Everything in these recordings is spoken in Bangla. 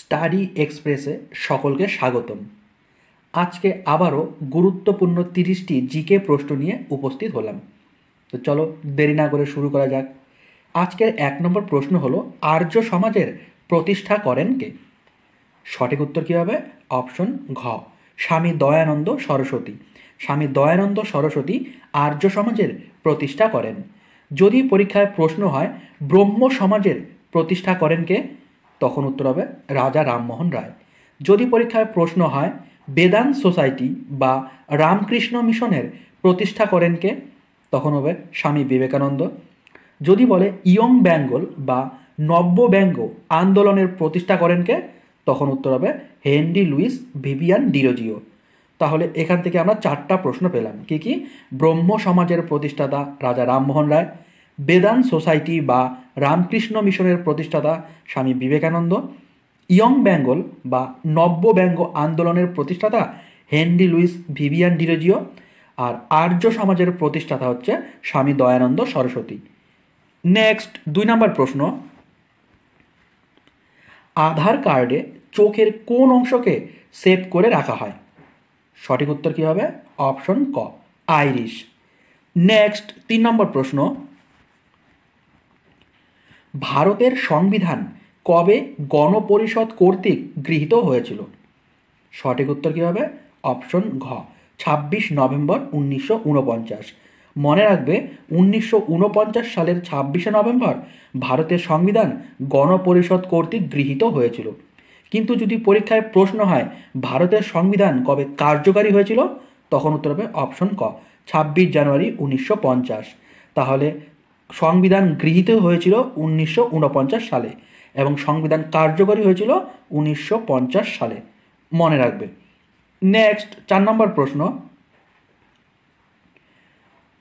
স্টাডি এক্সপ্রেসে সকলকে স্বাগতম আজকে আবারও গুরুত্বপূর্ণ তিরিশটি জিকে প্রশ্ন নিয়ে উপস্থিত হলাম তো চলো দেরি না করে শুরু করা যাক আজকের এক নম্বর প্রশ্ন হলো আর্য সমাজের প্রতিষ্ঠা করেন কে সঠিক উত্তর কী হবে অপশন ঘ স্বামী দয়ানন্দ সরস্বতী স্বামী দয়ানন্দ সরস্বতী আর্য সমাজের প্রতিষ্ঠা করেন যদি পরীক্ষায় প্রশ্ন হয় ব্রহ্ম সমাজের প্রতিষ্ঠা করেন কে তখন উত্তর হবে রাজা রামমোহন রায় যদি পরীক্ষায় প্রশ্ন হয় বেদান সোসাইটি বা রামকৃষ্ণ মিশনের প্রতিষ্ঠা করেন কে তখন হবে স্বামী বিবেকানন্দ যদি বলে ইয়ং বেঙ্গল বা নব্য ব্যঙ্গ আন্দোলনের প্রতিষ্ঠা করেন কে তখন উত্তর হবে হেনরি লুইস ভিভিয়ান ডিরোজিও তাহলে এখান থেকে আমরা চারটা প্রশ্ন পেলাম কি কি ব্রহ্ম সমাজের প্রতিষ্ঠাতা রাজা রামমোহন রায় বেদান সোসাইটি বা রামকৃষ্ণ মিশনের প্রতিষ্ঠাতা স্বামী বিবেকানন্দ ইয়ং বেঙ্গল বা নব্য ব্যঙ্গ আন্দোলনের প্রতিষ্ঠাতা হেনরি লুইস ভিভিয়ান ডিরোজিও আর আর্য সমাজের প্রতিষ্ঠাতা হচ্ছে স্বামী দয়ানন্দ সরস্বতী নেক্সট দুই নম্বর প্রশ্ন আধার কার্ডে চোখের কোন অংশকে সেভ করে রাখা হয় সঠিক উত্তর কী হবে অপশন ক আইরিশ নেক্সট তিন নম্বর প্রশ্ন ভারতের সংবিধান কবে গণপরিষদ কর্তৃক গৃহীত হয়েছিল সঠিক উত্তর কী হবে অপশন ঘ ছাব্বিশ নভেম্বর উনিশশো মনে রাখবে উনিশশো সালের ছাব্বিশে নভেম্বর ভারতের সংবিধান গণপরিষদ কর্তৃক গৃহীত হয়েছিল কিন্তু যদি পরীক্ষায় প্রশ্ন হয় ভারতের সংবিধান কবে কার্যকারী হয়েছিল তখন উত্তর হবে অপশন ক ছাব্বিশ জানুয়ারি উনিশশো তাহলে সংবিধান গৃহীত হয়েছিল উনিশশো সালে এবং সংবিধান কার্যকরী হয়েছিল উনিশশো সালে মনে রাখবে নেক্সট চার নম্বর প্রশ্ন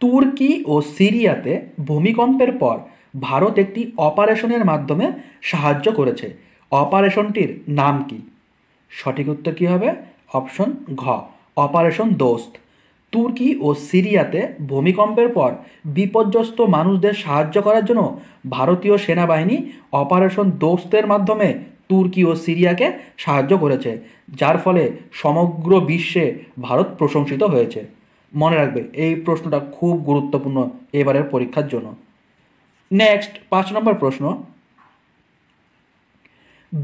তুর্কি ও সিরিয়াতে ভূমিকম্পের পর ভারত একটি অপারেশনের মাধ্যমে সাহায্য করেছে অপারেশনটির নাম কি সঠিক উত্তর কী হবে অপশন ঘ অপারেশন দোস্ত তুর্কি ও সিরিয়াতে ভূমিকম্পের পর বিপর্যস্ত মানুষদের সাহায্য করার জন্য ভারতীয় সেনাবাহিনী অপারেশন দোস্তের মাধ্যমে তুর্কি ও সিরিয়াকে সাহায্য করেছে যার ফলে সমগ্র বিশ্বে ভারত প্রশংসিত হয়েছে মনে রাখবে এই প্রশ্নটা খুব গুরুত্বপূর্ণ এবারের পরীক্ষার জন্য নেক্সট পাঁচ নম্বর প্রশ্ন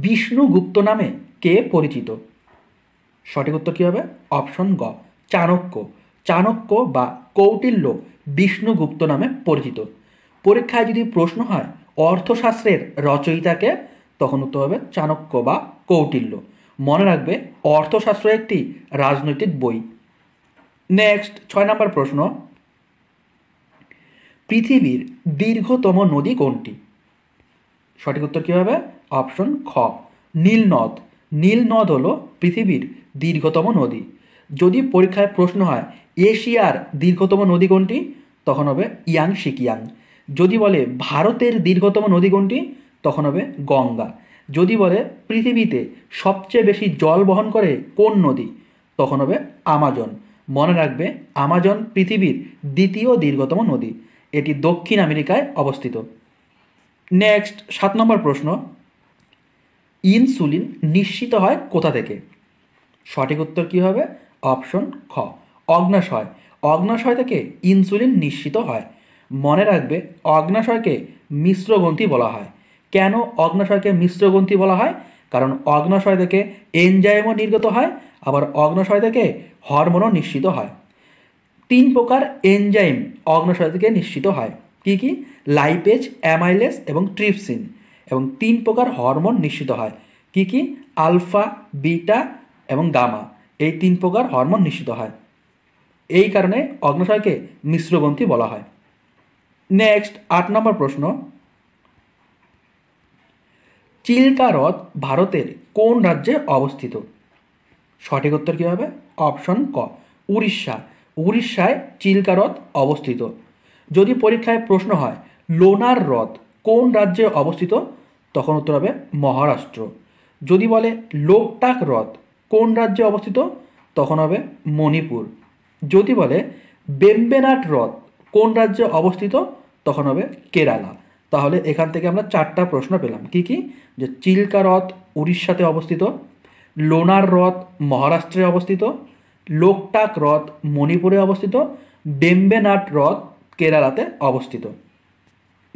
বিষ্ণুগুপ্ত নামে কে পরিচিত সঠিক উত্তর কী হবে অপশন গ চাণক্য চাণক্য বা কৌটিল্য বিষ্ণুগুপ্ত নামে পরিচিত পরীক্ষায় যদি প্রশ্ন হয় অর্থশাস্ত্রের রচয়িতাকে তখন উত্তর হবে চাণক্য বা কৌটিল্য মনে রাখবে অর্থশাস্ত্র একটি রাজনৈতিক বই নেক্সট ছয় নম্বর প্রশ্ন পৃথিবীর দীর্ঘতম নদী কোনটি সঠিক উত্তর কী হবে অপশন খ নীল নদ নীল নদ পৃথিবীর দীর্ঘতম নদী যদি পরীক্ষায় প্রশ্ন হয় এশিয়ার দীর্ঘতম নদী কোনটি তখন হবে ইয়াং সিকিয়াং যদি বলে ভারতের দীর্ঘতম নদী কোনটি তখন হবে গঙ্গা যদি বলে পৃথিবীতে সবচেয়ে বেশি জল বহন করে কোন নদী তখন হবে আমাজন মনে রাখবে আমাজন পৃথিবীর দ্বিতীয় দীর্ঘতম নদী এটি দক্ষিণ আমেরিকায় অবস্থিত নেক্সট সাত নম্বর প্রশ্ন ইনসুলিন নিশ্চিত হয় কোথা থেকে সঠিক উত্তর কী হবে অপশন খ অগ্নাশয় অগ্নাশয় থেকে ইনসুলিন নিশ্চিত হয় মনে রাখবে অগ্নাশয়কে মিশ্রগ্রন্থি বলা হয় কেন অগ্নাশয়কে মিশ্রগ্রন্থি বলা হয় কারণ অগ্নাশয় থেকে এনজাইমও নির্গত হয় আবার অগ্নাশয় থেকে হরমোনও নিশ্চিত হয় তিন প্রকার এনজাইম অগ্নাশয় থেকে নিশ্চিত হয় কি কি লাইপেজ অ্যামাইলেস এবং ট্রিপসিন এবং তিন প্রকার হরমোন নিশ্চিত হয় কি কি আলফা বিটা এবং গামা এই তিন প্রকার হরমোন নিঃসৃত হয় এই কারণে অগ্নাশয়কে মিশ্রগ্রন্থি বলা হয় নেক্সট আট নম্বর প্রশ্ন চিল্কা হ্রদ ভারতের কোন রাজ্যে অবস্থিত সঠিক উত্তর কী হবে অপশন ক উড়িষ্যা উড়িষ্যায় চিল্কা হ্রদ অবস্থিত যদি পরীক্ষায় প্রশ্ন হয় লোনার হ্রদ কোন রাজ্যে অবস্থিত তখন উত্তর হবে মহারাষ্ট্র যদি বলে লোকটাক হ্রদ কোন রাজ্যে অবস্থিত তখন হবে মণিপুর যদি বলে বেম্বেনাট হ্রদ কোন রাজ্যে অবস্থিত তখন হবে কেরালা তাহলে এখান থেকে আমরা চারটা প্রশ্ন পেলাম কি কি যে চিল্কা হ্রদ উড়িষ্যাতে অবস্থিত লোনার হ্রদ মহারাষ্ট্রে অবস্থিত লোকটাক হ্রদ মণিপুরে অবস্থিত বেম্বেনাট হ্রদ কেরালাতে অবস্থিত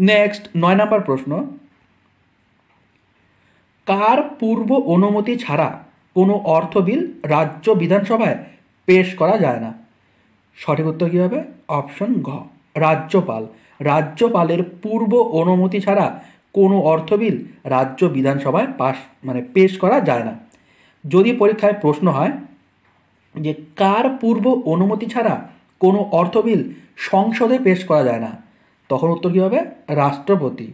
নেক্সট নয় নম্বর প্রশ্ন কার পূর্ব অনুমতি ছাড়া কোনো অর্থ বিল রাজ্য বিধানসভায় পেশ করা যায় না সঠিক উত্তর কী হবে অপশন ঘ রাজ্যপাল রাজ্যপালের পূর্ব অনুমতি ছাড়া কোনো অর্থ বিল রাজ্য বিধানসভায় পাশ মানে পেশ করা যায় না যদি পরীক্ষায় প্রশ্ন হয় যে কার পূর্ব অনুমতি ছাড়া কোনো অর্থ বিল সংসদে পেশ করা যায় না তখন উত্তর কী হবে রাষ্ট্রপতি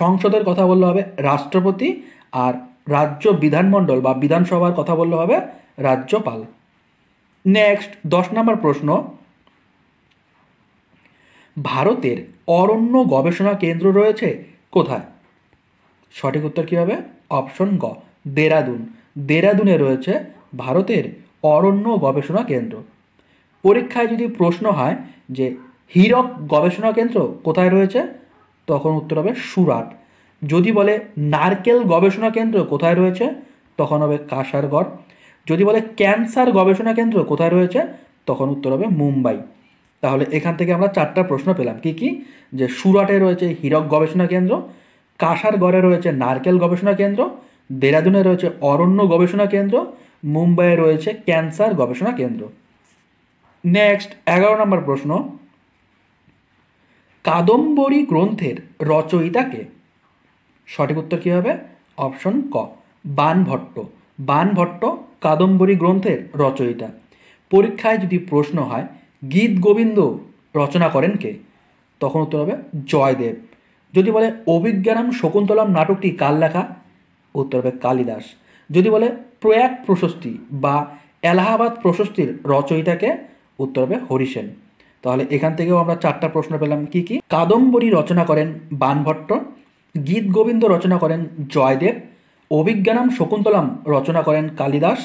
সংসদের কথা বললে হবে রাষ্ট্রপতি আর রাজ্য বিধানমণ্ডল বা বিধানসভার কথা বললে হবে রাজ্যপাল নেক্সট দশ নম্বর প্রশ্ন ভারতের অরণ্য গবেষণা কেন্দ্র রয়েছে কোথায় সঠিক উত্তর কী হবে অপশন গ দেরাদুন দেরাদুনে রয়েছে ভারতের অরণ্য গবেষণা কেন্দ্র পরীক্ষায় যদি প্রশ্ন হয় যে হীরক গবেষণা কেন্দ্র কোথায় রয়েছে তখন উত্তর হবে সুরাট যদি বলে নারকেল গবেষণা কেন্দ্র কোথায় রয়েছে তখন হবে কাসারগড় যদি বলে ক্যান্সার গবেষণা কেন্দ্র কোথায় রয়েছে তখন উত্তর হবে মুম্বাই তাহলে এখান থেকে আমরা চারটা প্রশ্ন পেলাম কি কি যে সুরাটে রয়েছে হীরক গবেষণা কেন্দ্র কাসারগড়ে রয়েছে নারকেল গবেষণা কেন্দ্র দেরাদুনে রয়েছে অরণ্য গবেষণা কেন্দ্র মুম্বাইয়ে রয়েছে ক্যান্সার গবেষণা কেন্দ্র নেক্সট এগারো নম্বর প্রশ্ন কাদম্বরী গ্রন্থের রচয়িতাকে সঠিক উত্তর কী হবে অপশন ক বানভট্ট বানভট্ট কাদম্বরী গ্রন্থের রচয়িতা পরীক্ষায় যদি প্রশ্ন হয় গীত গোবিন্দ রচনা করেন কে তখন উত্তর হবে জয়দেব যদি বলে অভিজ্ঞানম শকুন্তলম নাটকটি কাল লেখা উত্তর হবে কালিদাস যদি বলে প্রয়াগ প্রশস্তি বা এলাহাবাদ প্রশস্তির রচয়িতাকে উত্তর হবে হরিসেন তাহলে এখান থেকেও আমরা চারটা প্রশ্ন পেলাম কি কি কাদম্বরী রচনা করেন বানভট্ট গীত গোবিন্দ রচনা করেন জয়দেব অভিজ্ঞানম শকুন্তলাম রচনা করেন কালিদাস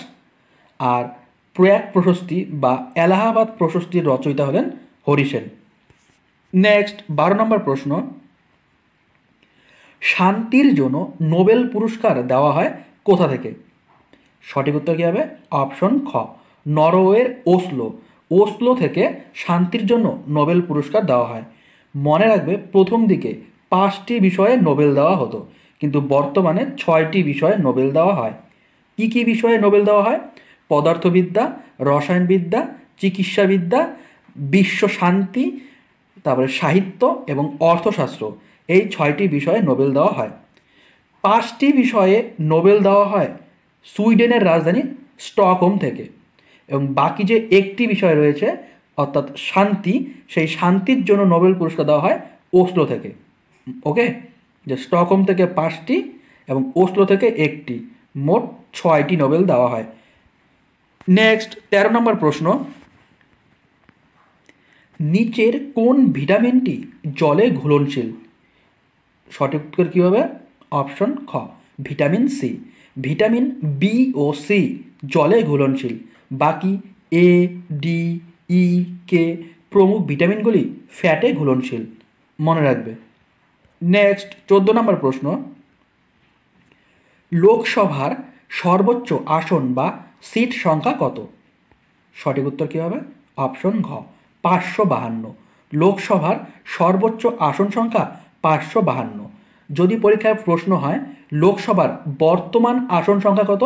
আর প্রয়াগ প্রশস্তি বা এলাহাবাদ প্রশস্তির রচয়িতা হলেন হরিসেন নেক্সট বারো নম্বর প্রশ্ন শান্তির জন্য নোবেল পুরস্কার দেওয়া হয় কোথা থেকে সঠিক উত্তর কী হবে অপশন খ নরওয়ের ওসলো ওসলো থেকে শান্তির জন্য নোবেল পুরস্কার দেওয়া হয় মনে রাখবে প্রথম দিকে পাঁচটি বিষয়ে নোবেল দেওয়া হতো কিন্তু বর্তমানে ছয়টি বিষয়ে নোবেল দেওয়া হয় কী কী বিষয়ে নোবেল দেওয়া হয় পদার্থবিদ্যা রসায়নবিদ্যা চিকিৎসাবিদ্যা বিশ্ব শান্তি তারপরে সাহিত্য এবং অর্থশাস্ত্র এই ছয়টি বিষয়ে নোবেল দেওয়া হয় পাঁচটি বিষয়ে নোবেল দেওয়া হয় সুইডেনের রাজধানী স্টকহোম থেকে এবং বাকি যে একটি বিষয় রয়েছে অর্থাৎ শান্তি সেই শান্তির জন্য নোবেল পুরস্কার দেওয়া হয় ওসলো থেকে ওকে যে স্টকহোম থেকে পাঁচটি এবং ওসলো থেকে একটি মোট ছয়টি নোবেল দেওয়া হয় নেক্সট ১৩ নম্বর প্রশ্ন নিচের কোন ভিটামিনটি জলে ঘুলনশীল সঠিক উত্তর কী হবে অপশন খ ভিটামিন সি ভিটামিন বি ও সি জলে ঘুলনশীল বাকি এ ডি ই কে প্রমুখ ভিটামিনগুলি ফ্যাটে ঘুলনশীল মনে রাখবে নেক্সট চোদ্দ নম্বর প্রশ্ন লোকসভার সর্বোচ্চ আসন বা সিট সংখ্যা কত সঠিক উত্তর কী হবে অপশন ঘ পাঁচশো বাহান্ন লোকসভার সর্বোচ্চ আসন সংখ্যা পাঁচশো বাহান্ন যদি পরীক্ষায় প্রশ্ন হয় লোকসভার বর্তমান আসন সংখ্যা কত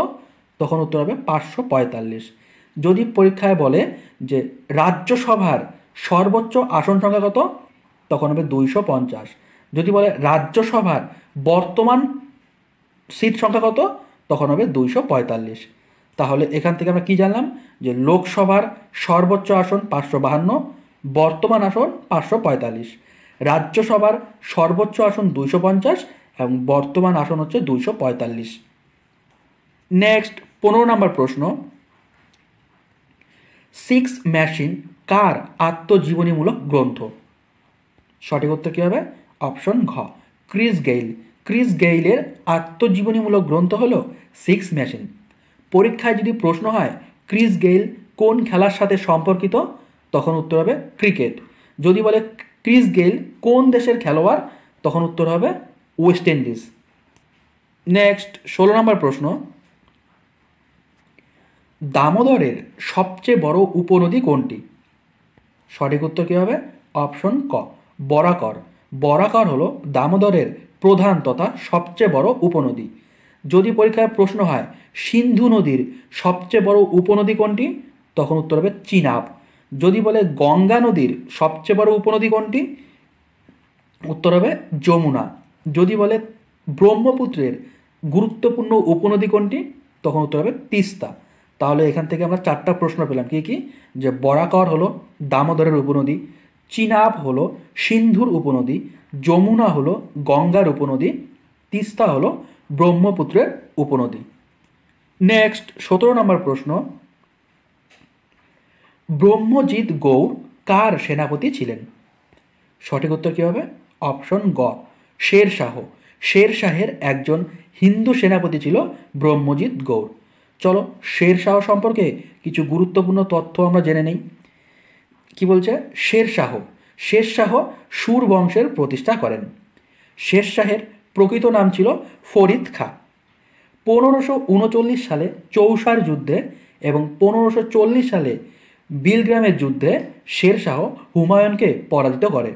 তখন উত্তর হবে পাঁচশো পঁয়তাল্লিশ যদি পরীক্ষায় বলে যে রাজ্যসভার সর্বোচ্চ আসন সংখ্যা কত তখন হবে দুইশো পঞ্চাশ যদি বলে রাজ্যসভার বর্তমান সিট সংখ্যা কত তখন হবে দুইশো পঁয়তাল্লিশ তাহলে এখান থেকে আমরা কি জানলাম যে লোকসভার সর্বোচ্চ আসন পাঁচশো বাহান্ন বর্তমান আসন পাঁচশো পঁয়তাল্লিশ রাজ্যসভার সর্বোচ্চ আসন দুইশো পঞ্চাশ এবং বর্তমান আসন হচ্ছে দুইশো পঁয়তাল্লিশ নেক্সট পনেরো নম্বর প্রশ্ন সিক্স মেশিন কার আত্মজীবনীমূলক গ্রন্থ সঠিক উত্তর কী হবে অপশন ঘ ক্রিস গেইল ক্রিস গেইলের আত্মজীবনীমূলক গ্রন্থ হল সিক্স মেশিন পরীক্ষায় যদি প্রশ্ন হয় ক্রিস গেইল কোন খেলার সাথে সম্পর্কিত তখন উত্তর হবে ক্রিকেট যদি বলে ক্রিস গেইল কোন দেশের খেলোয়াড় তখন উত্তর হবে ওয়েস্ট ইন্ডিজ নেক্সট ষোলো নম্বর প্রশ্ন দামোদরের সবচেয়ে বড় উপনদী কোনটি সঠিক উত্তর কী হবে অপশন ক বরাকর বরাকর হলো দামোদরের প্রধান তথা সবচেয়ে বড় উপনদী যদি পরীক্ষায় প্রশ্ন হয় সিন্ধু নদীর সবচেয়ে বড় উপনদী কোনটি তখন উত্তর হবে চিনাব যদি বলে গঙ্গা নদীর সবচেয়ে বড় উপনদী কোনটি উত্তর হবে যমুনা যদি বলে ব্রহ্মপুত্রের গুরুত্বপূর্ণ উপনদী কোনটি তখন উত্তর হবে তিস্তা তাহলে এখান থেকে আমরা চারটা প্রশ্ন পেলাম কি কি যে বরাকর হলো দামোদরের উপনদী চিনাব হলো সিন্ধুর উপনদী যমুনা হলো গঙ্গার উপনদী তিস্তা হলো ব্রহ্মপুত্রের উপনদী নেক্সট সতেরো নম্বর প্রশ্ন ব্রহ্মজিৎ গৌর কার সেনাপতি ছিলেন সঠিক উত্তর কী হবে অপশন গ শের শাহ শের শাহের একজন হিন্দু সেনাপতি ছিল ব্রহ্মজিৎ গৌর চলো শের শাহ সম্পর্কে কিছু গুরুত্বপূর্ণ তথ্য আমরা জেনে নিই কি বলছে শের শাহ শের শাহ সুর বংশের প্রতিষ্ঠা করেন শের শাহের প্রকৃত নাম ছিল ফরিদ খা পনেরোশো উনচল্লিশ সালে চৌসার যুদ্ধে এবং পনেরোশো চল্লিশ সালে বিলগ্রামের যুদ্ধে শের শাহ হুমায়ুনকে পরাজিত করে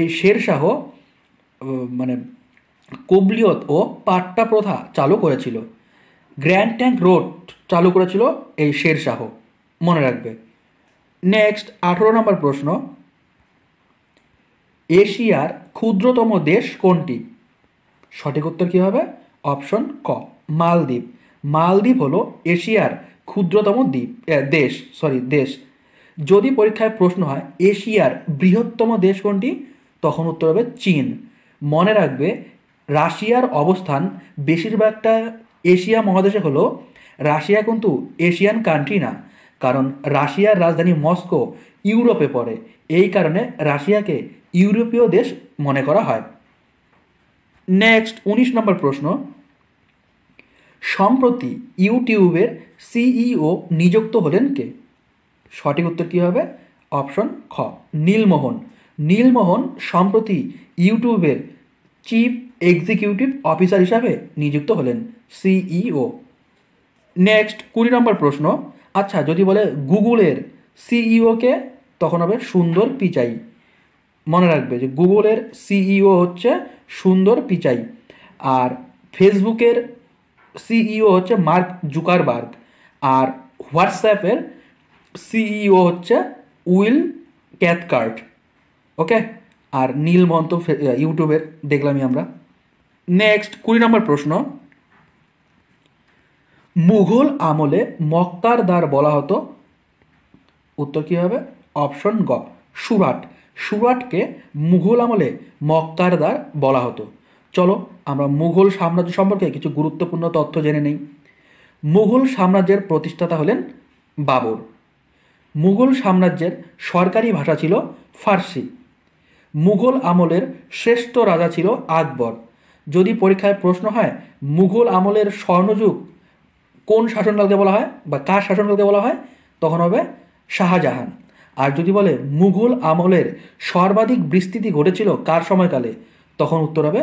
এই শের শাহ মানে কবলিয়ত ও পাট্টা প্রথা চালু করেছিল গ্র্যান্ড ট্যাঙ্ক রোড চালু করেছিল এই শের শাহ মনে রাখবে নেক্সট আঠেরো নম্বর প্রশ্ন এশিয়ার ক্ষুদ্রতম দেশ কোনটি সঠিক উত্তর কী হবে অপশন ক মালদ্বীপ মালদ্বীপ হলো এশিয়ার ক্ষুদ্রতম দ্বীপ দেশ সরি দেশ যদি পরীক্ষায় প্রশ্ন হয় এশিয়ার বৃহত্তম দেশ কোনটি তখন উত্তর হবে চীন মনে রাখবে রাশিয়ার অবস্থান বেশিরভাগটা এশিয়া মহাদেশে হলো রাশিয়া কিন্তু এশিয়ান কান্ট্রি না কারণ রাশিয়ার রাজধানী মস্কো ইউরোপে পড়ে এই কারণে রাশিয়াকে ইউরোপীয় দেশ মনে করা হয় নেক্সট উনিশ নম্বর প্রশ্ন সম্প্রতি ইউটিউবের সিইও নিযুক্ত হলেন কে সঠিক উত্তর কী হবে অপশন খ নীলমোহন নীলমোহন সম্প্রতি ইউটিউবের চিফ এক্সিকিউটিভ অফিসার হিসাবে নিযুক্ত হলেন সিইও নেক্সট কুড়ি নম্বর প্রশ্ন আচ্ছা যদি বলে গুগলের সিইওকে e তখন হবে সুন্দর পিচাই মনে রাখবে যে গুগলের সিইও e হচ্ছে সুন্দর পিচাই আর ফেসবুকের সিইও e হচ্ছে মার্ক জুকারবার্গ আর হোয়াটসঅ্যাপের সিইও হচ্ছে উইল ক্যাথকার্ট ওকে আর নীলমন্ত ইউটিউবের দেখলামই আমরা নেক্সট কুড়ি নম্বর প্রশ্ন মুঘল আমলে মক্কার দ্বার বলা হতো উত্তর কী হবে অপশন গ সুরাট সুরাটকে মুঘল আমলে মক্কার দ্বার বলা হতো চলো আমরা মুঘল সাম্রাজ্য সম্পর্কে কিছু গুরুত্বপূর্ণ তথ্য জেনে নেই মুঘল সাম্রাজ্যের প্রতিষ্ঠাতা হলেন বাবর মুঘল সাম্রাজ্যের সরকারি ভাষা ছিল ফার্সি মুঘল আমলের শ্রেষ্ঠ রাজা ছিল আকবর যদি পরীক্ষায় প্রশ্ন হয় মুঘল আমলের স্বর্ণযুগ কোন শাসনকালকে বলা হয় বা কার শাসনকালকে বলা হয় তখন হবে শাহজাহান আর যদি বলে মুঘল আমলের সর্বাধিক বিস্তৃতি ঘটেছিল কার সময়কালে তখন উত্তর হবে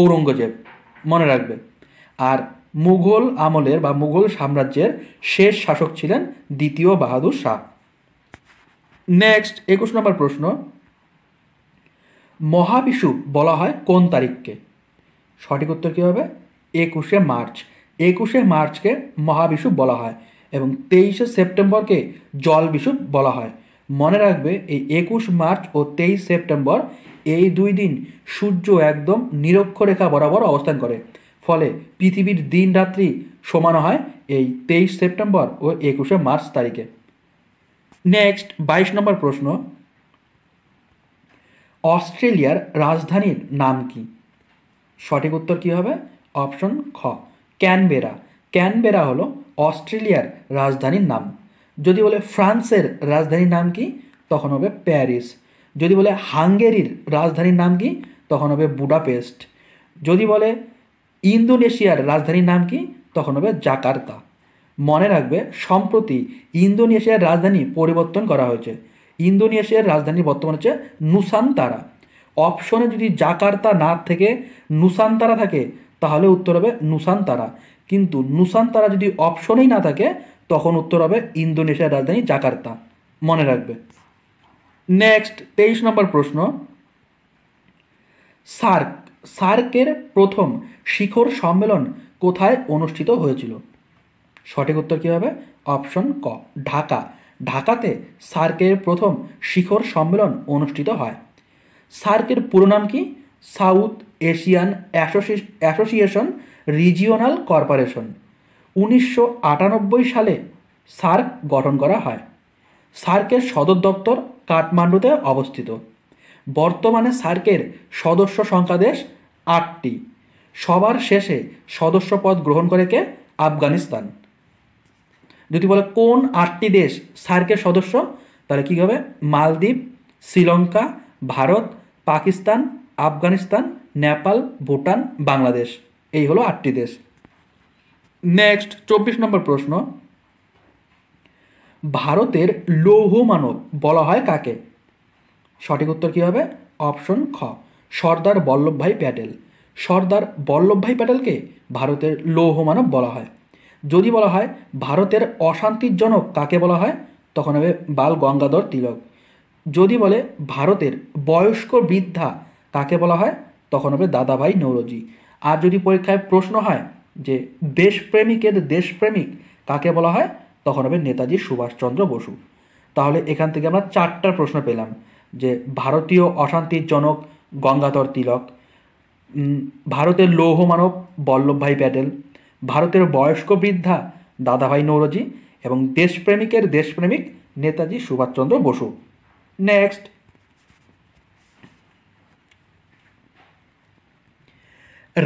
ঔরঙ্গজেব মনে রাখবে আর মুঘল আমলের বা মুঘল সাম্রাজ্যের শেষ শাসক ছিলেন দ্বিতীয় বাহাদুর শাহ নেক্সট একুশ নম্বর প্রশ্ন মহাবিশু বলা হয় কোন তারিখকে সঠিক উত্তর কী হবে একুশে মার্চ একুশে মার্চকে মহাবিশু বলা হয় এবং তেইশে সেপ্টেম্বরকে জল বিশু বলা হয় মনে রাখবে এই একুশ মার্চ ও তেইশ সেপ্টেম্বর এই দুই দিন সূর্য একদম নিরক্ষরেখা বরাবর অবস্থান করে ফলে পৃথিবীর দিন রাত্রি সমান হয় এই তেইশ সেপ্টেম্বর ও একুশে মার্চ তারিখে নেক্সট বাইশ নম্বর প্রশ্ন অস্ট্রেলিয়ার রাজধানীর নাম কি সঠিক উত্তর কী হবে অপশন খ ক্যানবেরা ক্যানবেরা হলো অস্ট্রেলিয়ার রাজধানীর নাম যদি বলে ফ্রান্সের রাজধানীর নাম কি তখন হবে প্যারিস যদি বলে হাঙ্গেরির রাজধানীর নাম কি তখন হবে বুডাপেস্ট যদি বলে ইন্দোনেশিয়ার রাজধানীর নাম কি তখন হবে জাকার্তা মনে রাখবে সম্প্রতি ইন্দোনেশিয়ার রাজধানী পরিবর্তন করা হয়েছে ইন্দোনেশিয়ার রাজধানী বর্তমান হচ্ছে নুসানতারা অপশনে যদি জাকার্তা না থেকে নুসানতারা থাকে তাহলে উত্তর হবে নুসানতারা কিন্তু নুসানতারা যদি অপশনেই না থাকে তখন উত্তর হবে ইন্দোনেশিয়ার রাজধানী জাকার্তা মনে রাখবে নেক্সট তেইশ নম্বর প্রশ্ন সার্ক সার্কের প্রথম শিখর সম্মেলন কোথায় অনুষ্ঠিত হয়েছিল সঠিক উত্তর কী হবে অপশন ক ঢাকা ঢাকাতে সার্কের প্রথম শিখর সম্মেলন অনুষ্ঠিত হয় সার্কের পুরো নাম কি South Asian Association Regional Corporation উনিশশো সালে সার্ক গঠন করা হয় সার্কের সদর দপ্তর কাঠমান্ডুতে অবস্থিত বর্তমানে সার্কের সদস্য সংখ্যা দেশ আটটি সবার শেষে সদস্য পদ গ্রহণ করে কে আফগানিস্তান যদি বলে কোন আটটি দেশ সার্কের সদস্য তাহলে কী হবে মালদ্বীপ শ্রীলঙ্কা ভারত পাকিস্তান আফগানিস্তান নেপাল ভুটান বাংলাদেশ এই হলো আটটি দেশ নেক্সট চব্বিশ নম্বর প্রশ্ন ভারতের লৌহ মানব বলা হয় কাকে সঠিক উত্তর কী হবে অপশন খ সর্দার বল্লভভাই প্যাটেল সর্দার বল্লভভাই প্যাটেলকে ভারতের লৌহ মানব বলা হয় যদি বলা হয় ভারতের অশান্তির জনক কাকে বলা হয় তখন হবে বাল গঙ্গাধর তিলক যদি বলে ভারতের বয়স্ক বৃদ্ধা তাকে বলা হয় তখন হবে দাদাভাই নৌরজি আর যদি পরীক্ষায় প্রশ্ন হয় যে দেশপ্রেমিকের দেশপ্রেমিক কাকে বলা হয় তখন হবে নেতাজি সুভাষচন্দ্র বসু তাহলে এখান থেকে আমরা চারটা প্রশ্ন পেলাম যে ভারতীয় অশান্তির জনক গঙ্গাধর তিলক ভারতের লৌহ মানব বল্লভভাই প্যাটেল ভারতের বয়স্ক বৃদ্ধা দাদাভাই নৌরজি এবং দেশপ্রেমিকের দেশপ্রেমিক নেতাজি সুভাষচন্দ্র বসু নেক্সট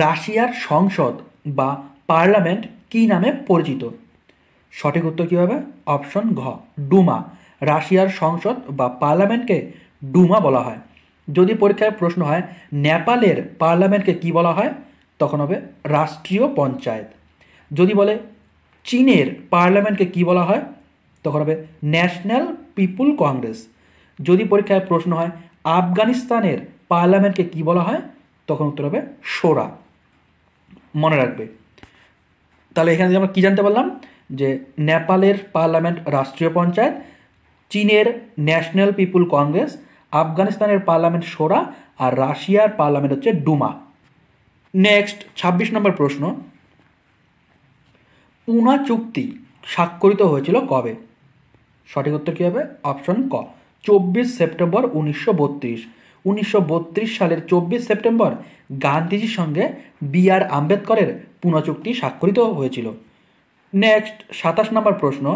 রাশিয়ার সংসদ বা পার্লামেন্ট কী নামে পরিচিত সঠিক উত্তর কী হবে অপশন ঘ ডুমা রাশিয়ার সংসদ বা পার্লামেন্টকে ডুমা বলা হয় যদি পরীক্ষায় প্রশ্ন হয় নেপালের পার্লামেন্টকে কি বলা হয় তখন হবে রাষ্ট্রীয় পঞ্চায়েত যদি বলে চীনের পার্লামেন্টকে কি বলা হয় তখন হবে ন্যাশনাল পিপুল কংগ্রেস যদি পরীক্ষায় প্রশ্ন হয় আফগানিস্তানের পার্লামেন্টকে কি বলা হয় তখন উত্তর হবে সোরা মনে রাখবে তাহলে এখানে আমরা কী জানতে পারলাম যে নেপালের পার্লামেন্ট রাষ্ট্রীয় পঞ্চায়েত চীনের ন্যাশনাল পিপুল কংগ্রেস আফগানিস্তানের পার্লামেন্ট সোরা আর রাশিয়ার পার্লামেন্ট হচ্ছে ডুমা নেক্সট ২৬ নম্বর প্রশ্ন পুনা চুক্তি স্বাক্ষরিত হয়েছিল কবে সঠিক উত্তর কী হবে অপশন ক চব্বিশ সেপ্টেম্বর উনিশশো উনিশশো সালের চব্বিশ সেপ্টেম্বর গান্ধীজির সঙ্গে বি আর আম্বেদকরের পুনঃচুক্তি স্বাক্ষরিত হয়েছিল নেক্সট সাতাশ নম্বর প্রশ্ন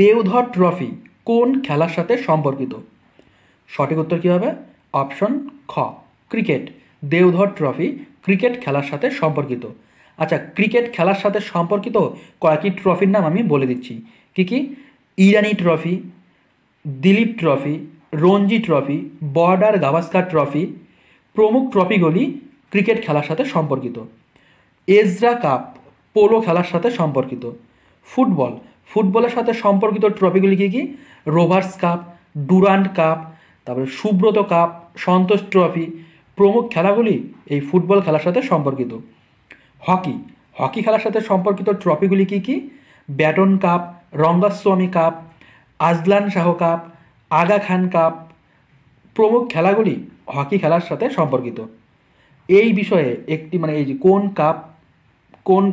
দেওধর ট্রফি কোন খেলার সাথে সম্পর্কিত সঠিক উত্তর কী হবে অপশন খ ক্রিকেট দেওধর ট্রফি ক্রিকেট খেলার সাথে সম্পর্কিত আচ্ছা ক্রিকেট খেলার সাথে সম্পর্কিত কয়েকটি ট্রফির নাম আমি বলে দিচ্ছি কী কী Irani trophy Duleep trophy Ranji trophy Border Gavaskar trophy প্রমুখ ট্রফিগুলি ক্রিকেট খেলার সাথে সম্পর্কিত এজরা কাপ পোলো খেলার সাথে সম্পর্কিত ফুটবল ফুটবলের সাথে সম্পর্কিত ট্রফিগুলি কী কী রোভার্স কাপ ডুরান্ড কাপ তারপরে সুব্রত কাপ সন্তোষ ট্রফি প্রমুখ খেলাগুলি এই ফুটবল খেলার সাথে সম্পর্কিত হকি হকি খেলার সাথে সম্পর্কিত ট্রফিগুলি কী কী Beighton cup Rangaswamy cup Azlan Shah cup Aga Khan cup প্রমুখ খেলাগুলি হকি খেলার সাথে সম্পর্কিত এই বিষয়ে একটি মানে এই যে কোন কাপ কোন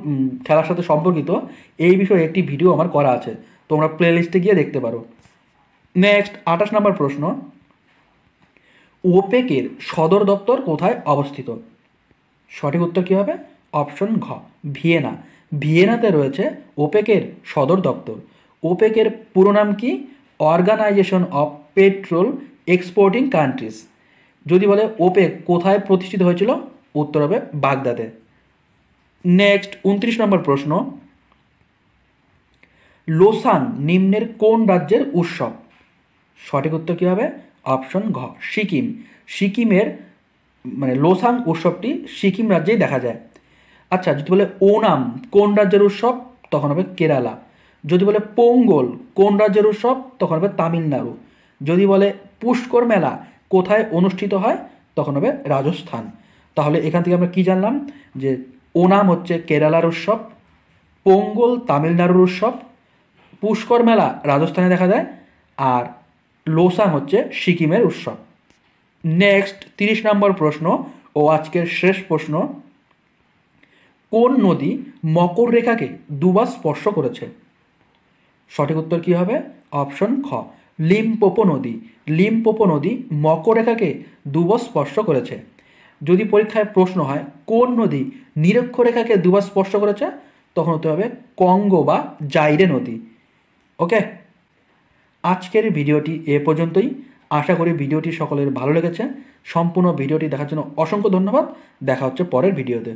খেলার সাথে সম্পর্কিত এই বিষয়ে একটি ভিডিও আমার করা আছে তোমরা প্লেলিস্টে গিয়ে দেখতে পারো নেক্সট আঠাশ নম্বর প্রশ্ন ওপেকের সদর দপ্তর কোথায় অবস্থিত সঠিক উত্তর কী হবে অপশন ঘ ভিয়েনা ভিয়েনাতে রয়েছে ওপেকের সদর দপ্তর ওপেকের পুরো নাম কি organisation of petrol exporting countries যদি বলে ওপেক কোথায় প্রতিষ্ঠিত হয়েছিল উত্তর হবে বাগদাদে নেক্সট উনত্রিশ নম্বর প্রশ্ন লোসান নিম্নের কোন রাজ্যের উৎসব সঠিক উত্তর কী হবে অপশন ঘ সিকিম সিকিমের মানে লোসাং উৎসবটি সিকিম রাজ্যেই দেখা যায় আচ্ছা যদি বলে ওনাম কোন রাজ্যের উৎসব তখন হবে কেরালা যদি বলে পোঙ্গল কোন রাজ্যের উৎসব তখন হবে তামিলনাড়ু যদি বলে পুষ্কর মেলা কোথায় অনুষ্ঠিত হয় তখন হবে রাজস্থান তাহলে এখান থেকে আমরা কি জানলাম যে ওনাম হচ্ছে কেরালার উৎসব পোঙ্গল তামিলনাড়ুর উৎসব পুষ্কর মেলা রাজস্থানে দেখা যায় আর লোসাং হচ্ছে সিকিমের উৎসব নেক্সট তিরিশ নম্বর প্রশ্ন ও আজকের শেষ প্রশ্ন কোন নদী মকর রেখাকে দুবার স্পর্শ করেছে সঠিক উত্তর কী হবে অপশন খ লিম্পোপো নদী লিম্পোপো নদী মকরেখাকে দুবার স্পর্শ করেছে যদি পরীক্ষায় প্রশ্ন হয় কোন নদী নিরক্ষরেখাকে দুবার স্পর্শ করেছে তখন হতে হবে কঙ্গো বা জাইরে নদী ওকে আজকের ভিডিওটি এ পর্যন্তই আশা করি ভিডিওটি সকলের ভালো লেগেছে সম্পূর্ণ ভিডিওটি দেখার জন্য অসংখ্য ধন্যবাদ দেখা হচ্ছে পরের ভিডিওতে